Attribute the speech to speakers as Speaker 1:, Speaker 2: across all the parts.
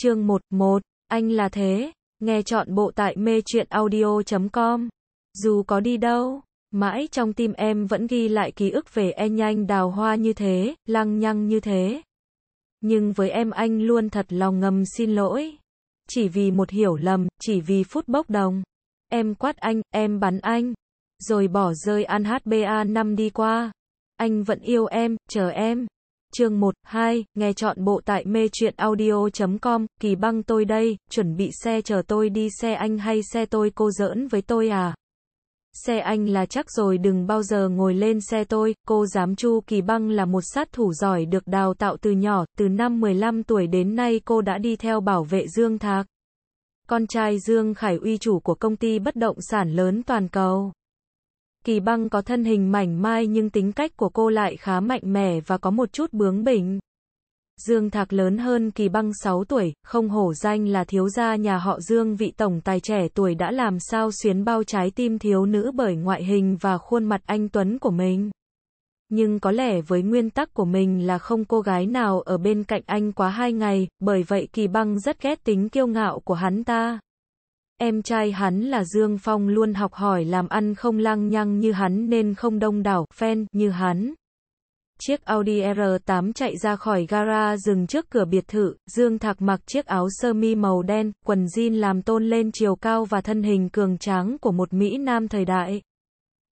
Speaker 1: Chương 11, anh là thế. Nghe chọn bộ tại mê chuyện audio.com. Dù có đi đâu, mãi trong tim em vẫn ghi lại ký ức về e nhanh đào hoa như thế, lăng nhăng như thế. Nhưng với em anh luôn thật lòng ngầm xin lỗi. Chỉ vì một hiểu lầm, chỉ vì phút bốc đồng. Em quát anh, em bắn anh. Rồi bỏ rơi an HBA năm đi qua. Anh vẫn yêu em, chờ em. Chương 1, 2, nghe chọn bộ tại mê truyện audio.com, kỳ băng tôi đây, chuẩn bị xe chờ tôi đi xe anh hay xe tôi cô giỡn với tôi à? Xe anh là chắc rồi đừng bao giờ ngồi lên xe tôi, cô giám chu kỳ băng là một sát thủ giỏi được đào tạo từ nhỏ, từ năm 15 tuổi đến nay cô đã đi theo bảo vệ Dương Thạc. Con trai Dương Khải Uy chủ của công ty bất động sản lớn toàn cầu. Kỳ băng có thân hình mảnh mai nhưng tính cách của cô lại khá mạnh mẽ và có một chút bướng bỉnh. Dương Thạc lớn hơn kỳ băng 6 tuổi, không hổ danh là thiếu gia nhà họ Dương vị tổng tài trẻ tuổi đã làm sao xuyến bao trái tim thiếu nữ bởi ngoại hình và khuôn mặt anh Tuấn của mình. Nhưng có lẽ với nguyên tắc của mình là không cô gái nào ở bên cạnh anh quá hai ngày, bởi vậy kỳ băng rất ghét tính kiêu ngạo của hắn ta. Em trai hắn là Dương Phong luôn học hỏi làm ăn không lăng nhăng như hắn nên không đông đảo fan như hắn. Chiếc Audi R8 chạy ra khỏi gara dừng trước cửa biệt thự, Dương Thạc mặc chiếc áo sơ mi màu đen, quần jean làm tôn lên chiều cao và thân hình cường tráng của một Mỹ Nam thời đại.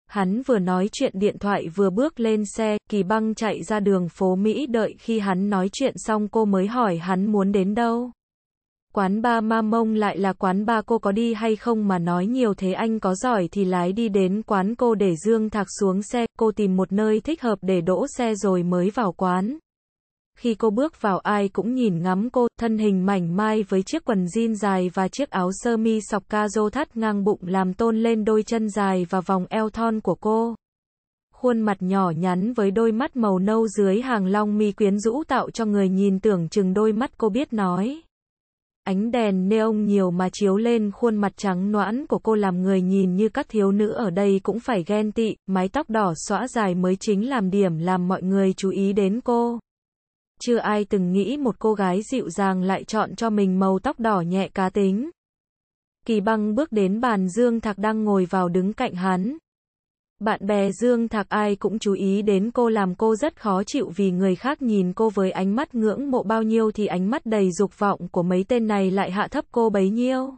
Speaker 1: Hắn vừa nói chuyện điện thoại vừa bước lên xe, kỳ băng chạy ra đường phố Mỹ đợi khi hắn nói chuyện xong cô mới hỏi hắn muốn đến đâu quán ba ma mông lại là quán ba cô có đi hay không mà nói nhiều thế anh có giỏi thì lái đi đến quán cô để Dương Thạc xuống xe, cô tìm một nơi thích hợp để đỗ xe rồi mới vào quán. Khi cô bước vào ai cũng nhìn ngắm cô, thân hình mảnh mai với chiếc quần jean dài và chiếc áo sơ mi sọc ca rô thắt ngang bụng làm tôn lên đôi chân dài và vòng eo thon của cô. Khuôn mặt nhỏ nhắn với đôi mắt màu nâu dưới hàng long mi quyến rũ tạo cho người nhìn tưởng chừng đôi mắt cô biết nói. Ánh đèn neon nhiều mà chiếu lên khuôn mặt trắng noãn của cô làm người nhìn như các thiếu nữ ở đây cũng phải ghen tị, mái tóc đỏ xõa dài mới chính làm điểm làm mọi người chú ý đến cô. Chưa ai từng nghĩ một cô gái dịu dàng lại chọn cho mình màu tóc đỏ nhẹ cá tính. Kỳ băng bước đến bàn Dương Thạc đang ngồi vào đứng cạnh hắn, bạn bè Dương Thạc ai cũng chú ý đến cô làm cô rất khó chịu vì người khác nhìn cô với ánh mắt ngưỡng mộ bao nhiêu thì ánh mắt đầy dục vọng của mấy tên này lại hạ thấp cô bấy nhiêu.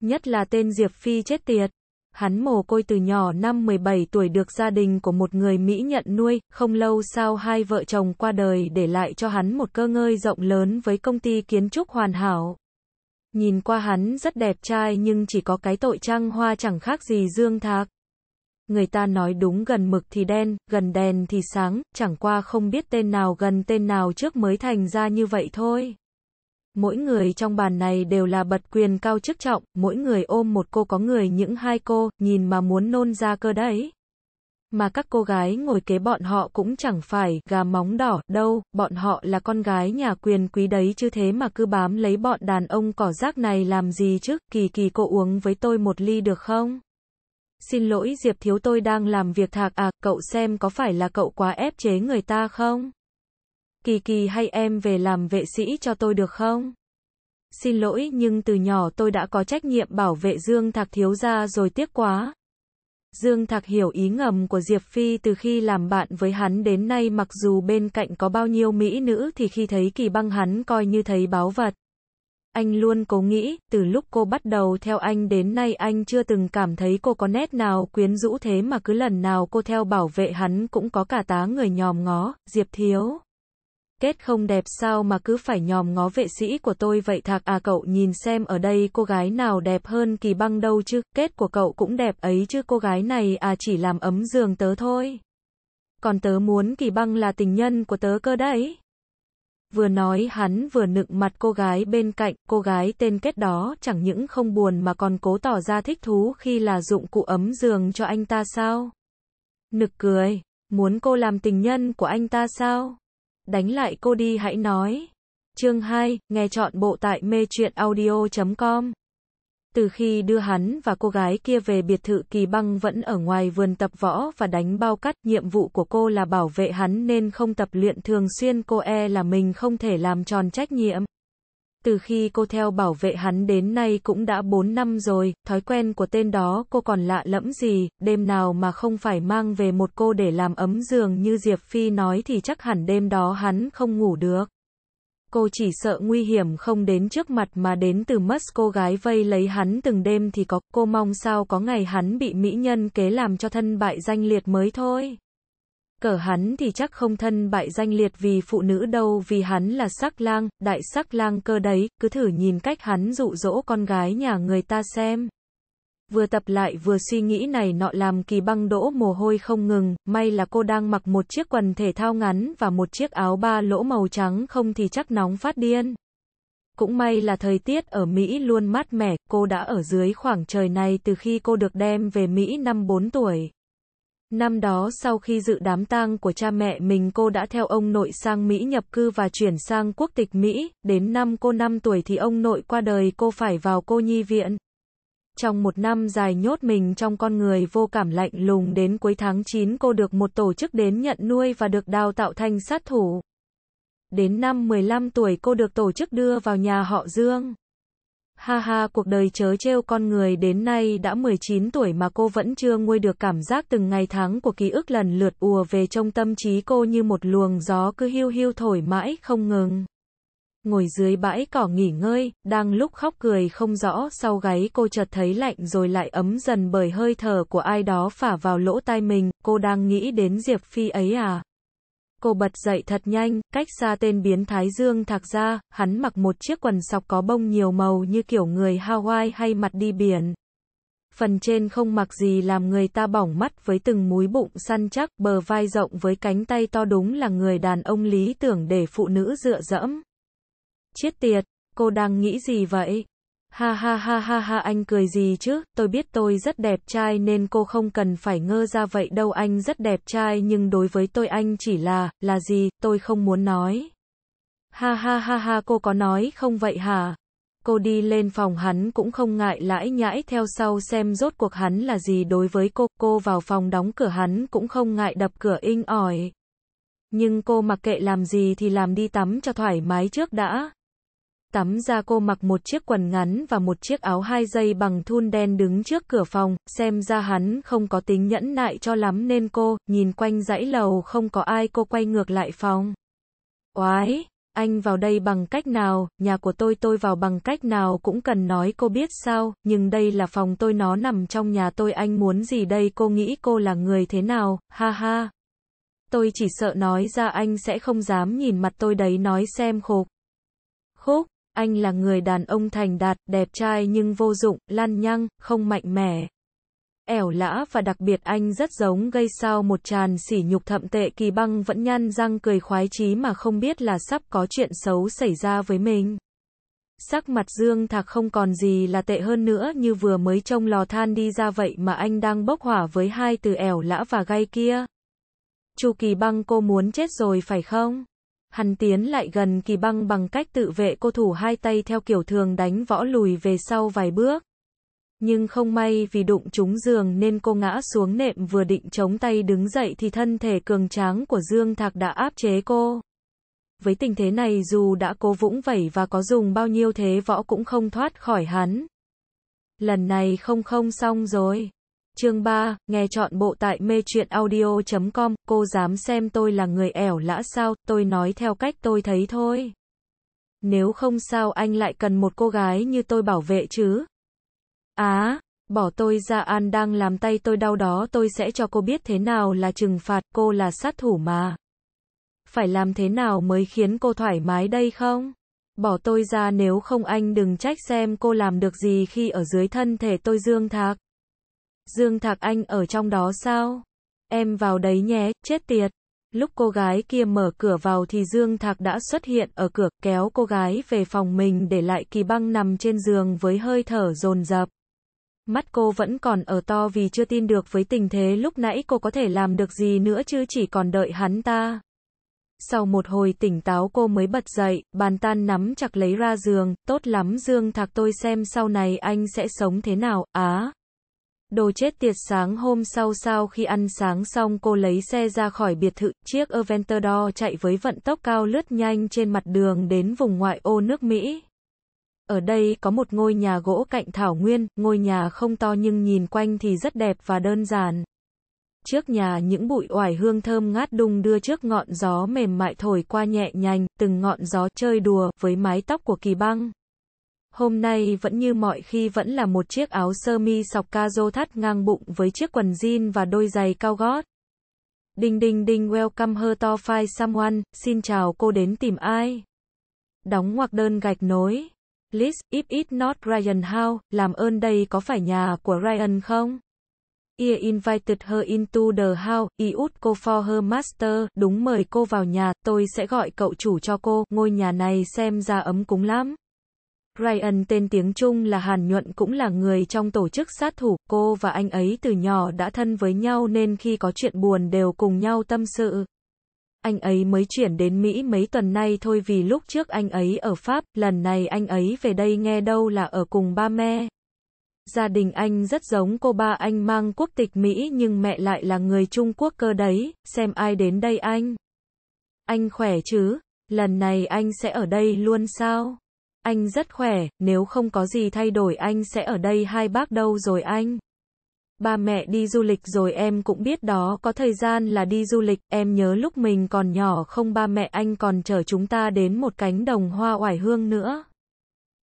Speaker 1: Nhất là tên Diệp Phi chết tiệt. Hắn mồ côi từ nhỏ năm 17 tuổi được gia đình của một người Mỹ nhận nuôi, không lâu sau hai vợ chồng qua đời để lại cho hắn một cơ ngơi rộng lớn với công ty kiến trúc hoàn hảo. Nhìn qua hắn rất đẹp trai nhưng chỉ có cái tội trăng hoa chẳng khác gì Dương Thạc người ta nói đúng gần mực thì đen, gần đèn thì sáng, chẳng qua không biết tên nào gần tên nào trước mới thành ra như vậy thôi. Mỗi người trong bàn này đều là bật quyền cao chức trọng, mỗi người ôm một cô có người những hai cô, nhìn mà muốn nôn ra cơ đấy. Mà các cô gái ngồi kế bọn họ cũng chẳng phải gà móng đỏ đâu, bọn họ là con gái nhà quyền quý đấy chứ thế mà cứ bám lấy bọn đàn ông cỏ rác này làm gì chứ, kỳ kỳ cô uống với tôi một ly được không? Xin lỗi Diệp Thiếu tôi đang làm việc thạc à, cậu xem có phải là cậu quá ép chế người ta không? Kỳ kỳ hay em về làm vệ sĩ cho tôi được không? Xin lỗi nhưng từ nhỏ tôi đã có trách nhiệm bảo vệ Dương Thạc Thiếu ra rồi tiếc quá. Dương Thạc hiểu ý ngầm của Diệp Phi từ khi làm bạn với hắn đến nay mặc dù bên cạnh có bao nhiêu mỹ nữ thì khi thấy kỳ băng hắn coi như thấy báo vật. Anh luôn cố nghĩ, từ lúc cô bắt đầu theo anh đến nay anh chưa từng cảm thấy cô có nét nào quyến rũ thế mà cứ lần nào cô theo bảo vệ hắn cũng có cả tá người nhòm ngó, Diệp Thiếu. Kết không đẹp sao mà cứ phải nhòm ngó vệ sĩ của tôi vậy thạc à cậu nhìn xem ở đây cô gái nào đẹp hơn kỳ băng đâu chứ, kết của cậu cũng đẹp ấy chứ cô gái này à chỉ làm ấm giường tớ thôi. Còn tớ muốn kỳ băng là tình nhân của tớ cơ đấy. Vừa nói hắn vừa nựng mặt cô gái bên cạnh, cô gái tên kết đó chẳng những không buồn mà còn cố tỏ ra thích thú khi là dụng cụ ấm giường cho anh ta sao. Nực cười, muốn cô làm tình nhân của anh ta sao? Đánh lại cô đi hãy nói. Chương 2, nghe chọn bộ tại mê chuyện audio.com từ khi đưa hắn và cô gái kia về biệt thự Kỳ Băng vẫn ở ngoài vườn tập võ và đánh bao cắt, nhiệm vụ của cô là bảo vệ hắn nên không tập luyện thường xuyên cô e là mình không thể làm tròn trách nhiệm. Từ khi cô theo bảo vệ hắn đến nay cũng đã 4 năm rồi, thói quen của tên đó cô còn lạ lẫm gì, đêm nào mà không phải mang về một cô để làm ấm giường như Diệp Phi nói thì chắc hẳn đêm đó hắn không ngủ được cô chỉ sợ nguy hiểm không đến trước mặt mà đến từ mất cô gái vây lấy hắn từng đêm thì có, cô mong sao có ngày hắn bị mỹ nhân kế làm cho thân bại danh liệt mới thôi. Cở hắn thì chắc không thân bại danh liệt vì phụ nữ đâu vì hắn là sắc lang, đại sắc lang cơ đấy, cứ thử nhìn cách hắn dụ dỗ con gái nhà người ta xem vừa tập lại vừa suy nghĩ này nọ làm kỳ băng đỗ mồ hôi không ngừng, may là cô đang mặc một chiếc quần thể thao ngắn và một chiếc áo ba lỗ màu trắng không thì chắc nóng phát điên. Cũng may là thời tiết ở Mỹ luôn mát mẻ, cô đã ở dưới khoảng trời này từ khi cô được đem về Mỹ năm 4 tuổi. Năm đó sau khi dự đám tang của cha mẹ mình cô đã theo ông nội sang Mỹ nhập cư và chuyển sang quốc tịch Mỹ, đến năm cô 5 tuổi thì ông nội qua đời cô phải vào cô nhi viện. Trong một năm dài nhốt mình trong con người vô cảm lạnh lùng đến cuối tháng 9 cô được một tổ chức đến nhận nuôi và được đào tạo thành sát thủ. Đến năm 15 tuổi cô được tổ chức đưa vào nhà họ Dương. Ha ha cuộc đời chớ trêu con người đến nay đã 19 tuổi mà cô vẫn chưa nguôi được cảm giác từng ngày tháng của ký ức lần lượt ùa về trong tâm trí cô như một luồng gió cứ hiu hiu thổi mãi không ngừng ngồi dưới bãi cỏ nghỉ ngơi, đang lúc khóc cười không rõ, sau gáy cô chợt thấy lạnh rồi lại ấm dần bởi hơi thở của ai đó phả vào lỗ tai mình, cô đang nghĩ đến Diệp Phi ấy à. Cô bật dậy thật nhanh, cách xa tên biến thái Dương Thạc ra, hắn mặc một chiếc quần sọc có bông nhiều màu như kiểu người Hawaii hay mặt đi biển. Phần trên không mặc gì làm người ta bỏng mắt với từng múi bụng săn chắc, bờ vai rộng với cánh tay to đúng là người đàn ông lý tưởng để phụ nữ dựa dẫm. Chết tiệt, cô đang nghĩ gì vậy? Ha ha ha ha ha anh cười gì chứ, tôi biết tôi rất đẹp trai nên cô không cần phải ngơ ra vậy đâu anh rất đẹp trai nhưng đối với tôi anh chỉ là, là gì, tôi không muốn nói. Ha ha ha ha cô có nói không vậy hả? Cô đi lên phòng hắn cũng không ngại lãi nhãi theo sau xem rốt cuộc hắn là gì đối với cô, cô vào phòng đóng cửa hắn cũng không ngại đập cửa inh ỏi. Nhưng cô mặc kệ làm gì thì làm đi tắm cho thoải mái trước đã. Tắm ra cô mặc một chiếc quần ngắn và một chiếc áo hai dây bằng thun đen đứng trước cửa phòng, xem ra hắn không có tính nhẫn nại cho lắm nên cô, nhìn quanh dãy lầu không có ai cô quay ngược lại phòng. Oái, anh vào đây bằng cách nào, nhà của tôi tôi vào bằng cách nào cũng cần nói cô biết sao, nhưng đây là phòng tôi nó nằm trong nhà tôi anh muốn gì đây cô nghĩ cô là người thế nào, ha ha. Tôi chỉ sợ nói ra anh sẽ không dám nhìn mặt tôi đấy nói xem khục. Khúc anh là người đàn ông thành đạt, đẹp trai nhưng vô dụng, lan nhăng, không mạnh mẽ. Ẻo lã và đặc biệt anh rất giống gây sao một tràn sỉ nhục thậm tệ kỳ băng vẫn nhăn răng cười khoái chí mà không biết là sắp có chuyện xấu xảy ra với mình. Sắc mặt Dương Thạc không còn gì là tệ hơn nữa như vừa mới trông lò than đi ra vậy mà anh đang bốc hỏa với hai từ ẻo lã và gay kia. Chu Kỳ Băng cô muốn chết rồi phải không? Hắn tiến lại gần kỳ băng bằng cách tự vệ cô thủ hai tay theo kiểu thường đánh võ lùi về sau vài bước. Nhưng không may vì đụng trúng giường nên cô ngã xuống nệm vừa định chống tay đứng dậy thì thân thể cường tráng của Dương Thạc đã áp chế cô. Với tình thế này dù đã cố vũng vẩy và có dùng bao nhiêu thế võ cũng không thoát khỏi hắn. Lần này không không xong rồi. Chương 3, nghe chọn bộ tại mê chuyện audio.com, cô dám xem tôi là người ẻo lã sao, tôi nói theo cách tôi thấy thôi. Nếu không sao anh lại cần một cô gái như tôi bảo vệ chứ. Á, bỏ tôi ra An đang làm tay tôi đau đó tôi sẽ cho cô biết thế nào là trừng phạt, cô là sát thủ mà. Phải làm thế nào mới khiến cô thoải mái đây không? Bỏ tôi ra nếu không anh đừng trách xem cô làm được gì khi ở dưới thân thể tôi dương thạc. Dương Thạc Anh ở trong đó sao? Em vào đấy nhé, chết tiệt. Lúc cô gái kia mở cửa vào thì Dương Thạc đã xuất hiện ở cửa, kéo cô gái về phòng mình để lại kỳ băng nằm trên giường với hơi thở rồn rập. Mắt cô vẫn còn ở to vì chưa tin được với tình thế lúc nãy cô có thể làm được gì nữa chứ chỉ còn đợi hắn ta. Sau một hồi tỉnh táo cô mới bật dậy, bàn tan nắm chặt lấy ra giường, tốt lắm Dương Thạc tôi xem sau này anh sẽ sống thế nào, á. Đồ chết tiệt sáng hôm sau sau khi ăn sáng xong cô lấy xe ra khỏi biệt thự, chiếc Aventador chạy với vận tốc cao lướt nhanh trên mặt đường đến vùng ngoại ô nước Mỹ. Ở đây có một ngôi nhà gỗ cạnh Thảo Nguyên, ngôi nhà không to nhưng nhìn quanh thì rất đẹp và đơn giản. Trước nhà những bụi oải hương thơm ngát đung đưa trước ngọn gió mềm mại thổi qua nhẹ nhành, từng ngọn gió chơi đùa với mái tóc của kỳ băng. Hôm nay vẫn như mọi khi vẫn là một chiếc áo sơ mi sọc ca rô thắt ngang bụng với chiếc quần jean và đôi giày cao gót. Đinh đinh đinh welcome her to find someone, xin chào cô đến tìm ai. Đóng ngoặc đơn gạch nối. Liz, if it's not Ryan Howe, làm ơn đây có phải nhà của Ryan không? I invited her into the house, I út cô for her master, đúng mời cô vào nhà, tôi sẽ gọi cậu chủ cho cô, ngôi nhà này xem ra ấm cúng lắm. Ryan tên tiếng Trung là Hàn Nhuận cũng là người trong tổ chức sát thủ, cô và anh ấy từ nhỏ đã thân với nhau nên khi có chuyện buồn đều cùng nhau tâm sự. Anh ấy mới chuyển đến Mỹ mấy tuần nay thôi vì lúc trước anh ấy ở Pháp, lần này anh ấy về đây nghe đâu là ở cùng ba mẹ. Gia đình anh rất giống cô ba anh mang quốc tịch Mỹ nhưng mẹ lại là người Trung Quốc cơ đấy, xem ai đến đây anh. Anh khỏe chứ, lần này anh sẽ ở đây luôn sao? Anh rất khỏe, nếu không có gì thay đổi anh sẽ ở đây hai bác đâu rồi anh. Ba mẹ đi du lịch rồi em cũng biết đó, có thời gian là đi du lịch, em nhớ lúc mình còn nhỏ không ba mẹ anh còn chở chúng ta đến một cánh đồng hoa oải hương nữa.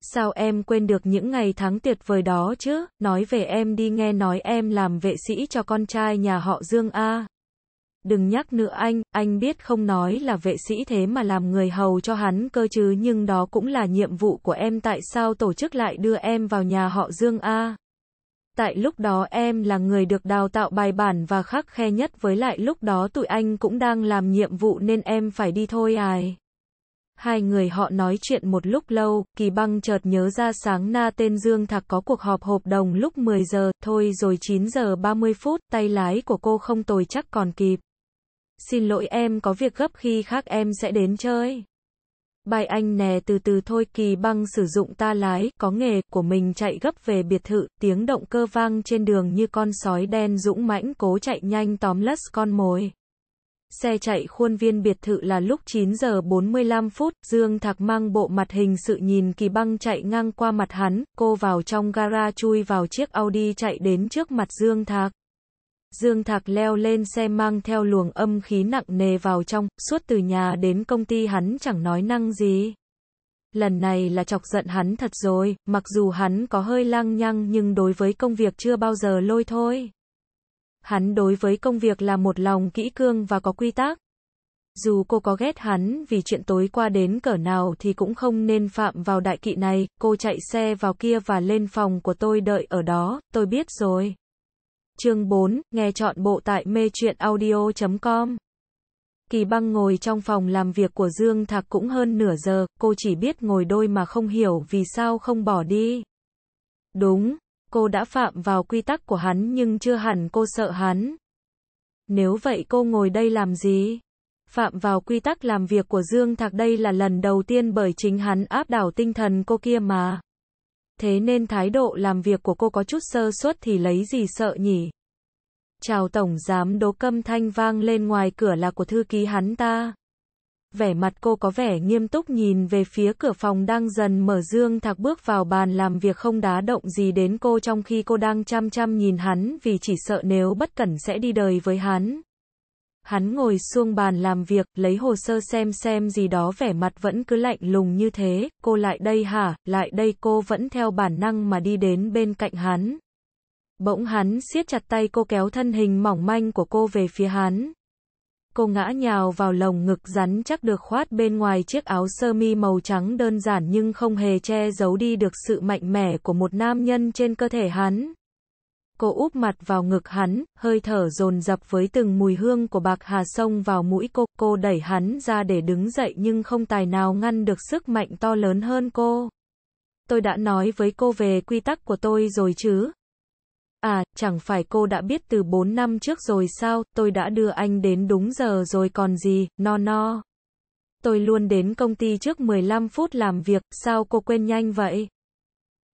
Speaker 1: Sao em quên được những ngày tháng tuyệt vời đó chứ, nói về em đi nghe nói em làm vệ sĩ cho con trai nhà họ Dương A đừng nhắc nữa anh, anh biết không nói là vệ sĩ thế mà làm người hầu cho hắn cơ chứ nhưng đó cũng là nhiệm vụ của em tại sao tổ chức lại đưa em vào nhà họ Dương A. Tại lúc đó em là người được đào tạo bài bản và khắc khe nhất với lại lúc đó tụi anh cũng đang làm nhiệm vụ nên em phải đi thôi ai. Hai người họ nói chuyện một lúc lâu, kỳ băng chợt nhớ ra sáng na tên Dương Thạc có cuộc họp hợp đồng lúc 10 giờ, thôi rồi 9 giờ 30 phút, tay lái của cô không tồi chắc còn kịp. Xin lỗi em có việc gấp khi khác em sẽ đến chơi. Bài anh nè từ từ thôi kỳ băng sử dụng ta lái, có nghề, của mình chạy gấp về biệt thự, tiếng động cơ vang trên đường như con sói đen dũng mãnh cố chạy nhanh tóm lất con mồi. Xe chạy khuôn viên biệt thự là lúc 9 giờ 45 phút, Dương Thạc mang bộ mặt hình sự nhìn kỳ băng chạy ngang qua mặt hắn, cô vào trong gara chui vào chiếc Audi chạy đến trước mặt Dương Thạc. Dương Thạc leo lên xe mang theo luồng âm khí nặng nề vào trong, suốt từ nhà đến công ty hắn chẳng nói năng gì. Lần này là chọc giận hắn thật rồi, mặc dù hắn có hơi lang nhăng nhưng đối với công việc chưa bao giờ lôi thôi. Hắn đối với công việc là một lòng kỹ cương và có quy tắc. Dù cô có ghét hắn vì chuyện tối qua đến cỡ nào thì cũng không nên phạm vào đại kỵ này, cô chạy xe vào kia và lên phòng của tôi đợi ở đó, tôi biết rồi chương 4, nghe chọn bộ tại mê truyện audio.com. Kỳ băng ngồi trong phòng làm việc của Dương Thạc cũng hơn nửa giờ, cô chỉ biết ngồi đôi mà không hiểu vì sao không bỏ đi. Đúng, cô đã phạm vào quy tắc của hắn nhưng chưa hẳn cô sợ hắn. Nếu vậy cô ngồi đây làm gì? Phạm vào quy tắc làm việc của Dương Thạc đây là lần đầu tiên bởi chính hắn áp đảo tinh thần cô kia mà thế nên thái độ làm việc của cô có chút sơ suất thì lấy gì sợ nhỉ? Chào Tổng Giám Đố Câm thanh vang lên ngoài cửa là của thư ký hắn ta. Vẻ mặt cô có vẻ nghiêm túc nhìn về phía cửa phòng đang dần mở dương thạc bước vào bàn làm việc không đá động gì đến cô trong khi cô đang chăm chăm nhìn hắn vì chỉ sợ nếu bất cẩn sẽ đi đời với hắn. Hắn ngồi xuông bàn làm việc, lấy hồ sơ xem xem gì đó vẻ mặt vẫn cứ lạnh lùng như thế, cô lại đây hả, lại đây cô vẫn theo bản năng mà đi đến bên cạnh hắn. Bỗng hắn siết chặt tay cô kéo thân hình mỏng manh của cô về phía hắn. Cô ngã nhào vào lồng ngực rắn chắc được khoát bên ngoài chiếc áo sơ mi màu trắng đơn giản nhưng không hề che giấu đi được sự mạnh mẽ của một nam nhân trên cơ thể hắn cô úp mặt vào ngực hắn, hơi thở dồn dập với từng mùi hương của bạc hà sông vào mũi cô, cô đẩy hắn ra để đứng dậy nhưng không tài nào ngăn được sức mạnh to lớn hơn cô. Tôi đã nói với cô về quy tắc của tôi rồi chứ? À, chẳng phải cô đã biết từ 4 năm trước rồi sao, tôi đã đưa anh đến đúng giờ rồi còn gì, no no. Tôi luôn đến công ty trước 15 phút làm việc, sao cô quên nhanh vậy?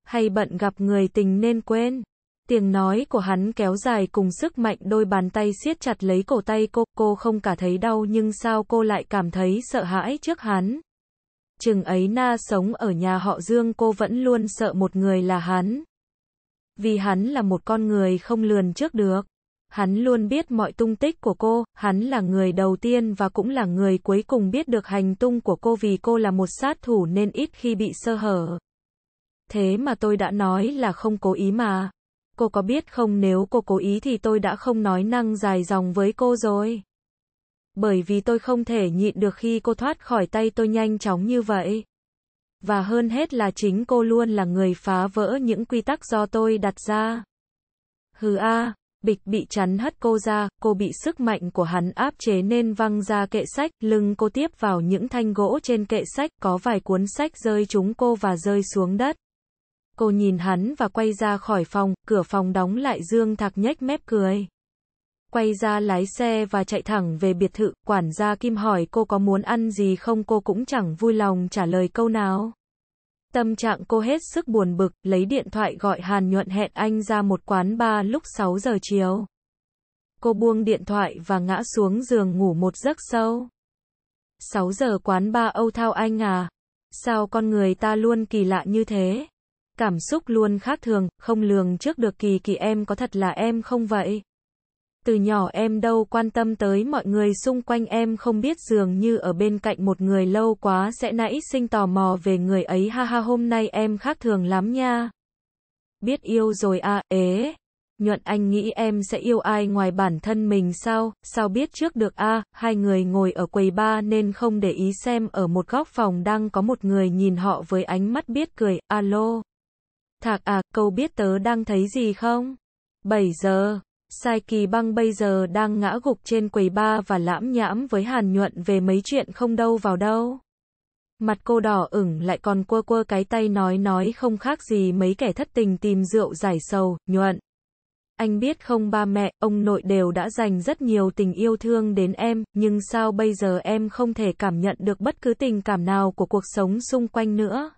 Speaker 1: Hay bận gặp người tình nên quên? Tiếng nói của hắn kéo dài cùng sức mạnh đôi bàn tay siết chặt lấy cổ tay cô, cô không cả thấy đau nhưng sao cô lại cảm thấy sợ hãi trước hắn. Chừng ấy na sống ở nhà họ Dương cô vẫn luôn sợ một người là hắn. Vì hắn là một con người không lường trước được. Hắn luôn biết mọi tung tích của cô, hắn là người đầu tiên và cũng là người cuối cùng biết được hành tung của cô vì cô là một sát thủ nên ít khi bị sơ hở. Thế mà tôi đã nói là không cố ý mà cô có biết không nếu cô cố ý thì tôi đã không nói năng dài dòng với cô rồi. Bởi vì tôi không thể nhịn được khi cô thoát khỏi tay tôi nhanh chóng như vậy. Và hơn hết là chính cô luôn là người phá vỡ những quy tắc do tôi đặt ra. Hừ a, bịch bị chắn hất cô ra, cô bị sức mạnh của hắn áp chế nên văng ra kệ sách, lưng cô tiếp vào những thanh gỗ trên kệ sách, có vài cuốn sách rơi trúng cô và rơi xuống đất. Cô nhìn hắn và quay ra khỏi phòng, cửa phòng đóng lại Dương Thạc nhếch mép cười. Quay ra lái xe và chạy thẳng về biệt thự, quản gia Kim hỏi cô có muốn ăn gì không cô cũng chẳng vui lòng trả lời câu nào. Tâm trạng cô hết sức buồn bực, lấy điện thoại gọi Hàn Nhuận hẹn anh ra một quán bar lúc 6 giờ chiều. Cô buông điện thoại và ngã xuống giường ngủ một giấc sâu. 6 giờ quán ba Âu Thao Anh à? Sao con người ta luôn kỳ lạ như thế? Cảm xúc luôn khác thường, không lường trước được kỳ kỳ em có thật là em không vậy? Từ nhỏ em đâu quan tâm tới mọi người xung quanh em không biết dường như ở bên cạnh một người lâu quá sẽ nảy sinh tò mò về người ấy ha ha hôm nay em khác thường lắm nha. Biết yêu rồi à, ế. Nhuận anh nghĩ em sẽ yêu ai ngoài bản thân mình sao, sao biết trước được a à, hai người ngồi ở quầy ba nên không để ý xem ở một góc phòng đang có một người nhìn họ với ánh mắt biết cười, alo. Thạc à, cậu biết tớ đang thấy gì không? 7 giờ, Sai Kỳ Băng bây giờ đang ngã gục trên quầy ba và lãm nhãm với Hàn Nhuận về mấy chuyện không đâu vào đâu. Mặt cô đỏ ửng lại còn quơ quơ cái tay nói nói không khác gì mấy kẻ thất tình tìm rượu giải sầu, Nhuận. Anh biết không ba mẹ, ông nội đều đã dành rất nhiều tình yêu thương đến em, nhưng sao bây giờ em không thể cảm nhận được bất cứ tình cảm nào của cuộc sống xung quanh nữa?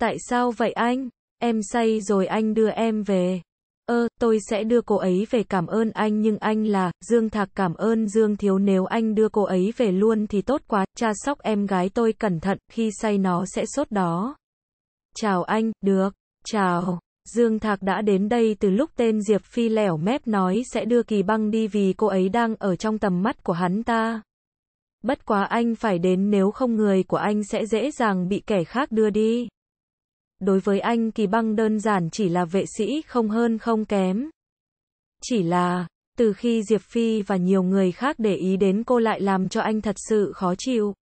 Speaker 1: Tại sao vậy anh? Em say rồi anh đưa em về. Ơ, tôi sẽ đưa cô ấy về cảm ơn anh nhưng anh là, Dương Thạc cảm ơn Dương Thiếu nếu anh đưa cô ấy về luôn thì tốt quá, cha sóc em gái tôi cẩn thận, khi say nó sẽ sốt đó. Chào anh, được, chào. Dương Thạc đã đến đây từ lúc tên Diệp Phi lẻo mép nói sẽ đưa Kỳ Băng đi vì cô ấy đang ở trong tầm mắt của hắn ta. Bất quá anh phải đến nếu không người của anh sẽ dễ dàng bị kẻ khác đưa đi đối với anh Kỳ Băng đơn giản chỉ là vệ sĩ không hơn không kém. Chỉ là, từ khi Diệp Phi và nhiều người khác để ý đến cô lại làm cho anh thật sự khó chịu.